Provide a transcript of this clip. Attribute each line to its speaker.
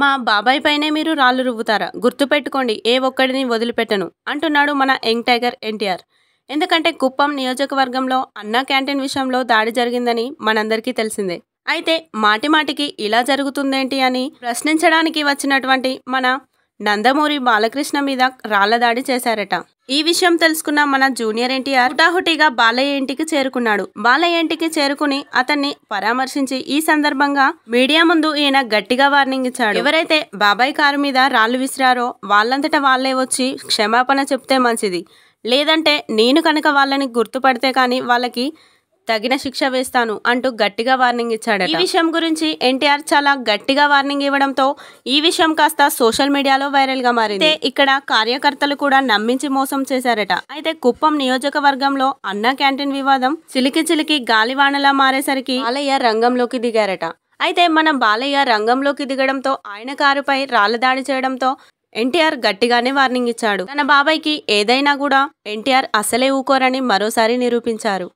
Speaker 1: మా బాబాయ్ పైనే మీరు రాళ్ళు రువ్వుతారా గుర్తుపెట్టుకోండి ఏ ఒక్కడిని వదిలిపెట్టను అంటున్నాడు మన యంగ్ టైగర్ ఎన్టీఆర్ ఎందుకంటే కుప్పం నియోజకవర్గంలో అన్నా క్యాంటీన్ విషయంలో దాడి జరిగిందని మనందరికీ తెలిసిందే అయితే మాటిమాటికి ఇలా జరుగుతుందేంటి అని ప్రశ్నించడానికి వచ్చినటువంటి మన నందమూరి బాలకృష్ణ మీద రాళ్ల దాడి చేశారట ఈ విషయం తెలుసుకున్న మన జూనియర్ ఎన్టీఆర్ హుటాహుటిగా బాలయ్య ఇంటికి చేరుకున్నాడు బాలయ్య ఇంటికి చేరుకుని అతన్ని పరామర్శించి ఈ సందర్భంగా మీడియా ముందు ఈయన గట్టిగా వార్నింగ్ ఇచ్చాడు ఎవరైతే బాబాయ్ కారు మీద రాళ్లు విసిరారో వాళ్ళంతటా వాళ్ళే వచ్చి క్షమాపణ చెప్తే మంచిది లేదంటే నేను కనుక వాళ్ళని గుర్తుపడితే కానీ వాళ్ళకి తగిన శిక్ష వేస్తాను అంటూ గట్టిగా వార్నింగ్ ఇచ్చాడు ఈ విషయం గురించి ఎన్టీఆర్ చాలా గట్టిగా వార్నింగ్ ఇవ్వడంతో ఈ విషయం కాస్త సోషల్ మీడియాలో వైరల్ గా మారింది ఇక్కడ కార్యకర్తలు కూడా నమ్మించి మోసం చేశారట అయితే కుప్పం నియోజకవర్గంలో అన్న క్యాంటీన్ వివాదం చిలికి చిలికి గాలివానలా మారేసరికి ఆలయ్య రంగంలోకి దిగారట అయితే మన బాలయ్య రంగంలోకి దిగడంతో ఆయన కారుపై దాడి చేయడంతో ఎన్టీఆర్ గట్టిగానే వార్నింగ్ ఇచ్చాడు తన బాబాయ్కి ఏదైనా కూడా ఎన్టీఆర్ అసలే ఊకోరని మరోసారి నిరూపించారు